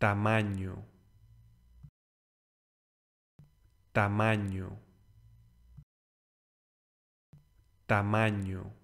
tamaño, tamaño, tamaño.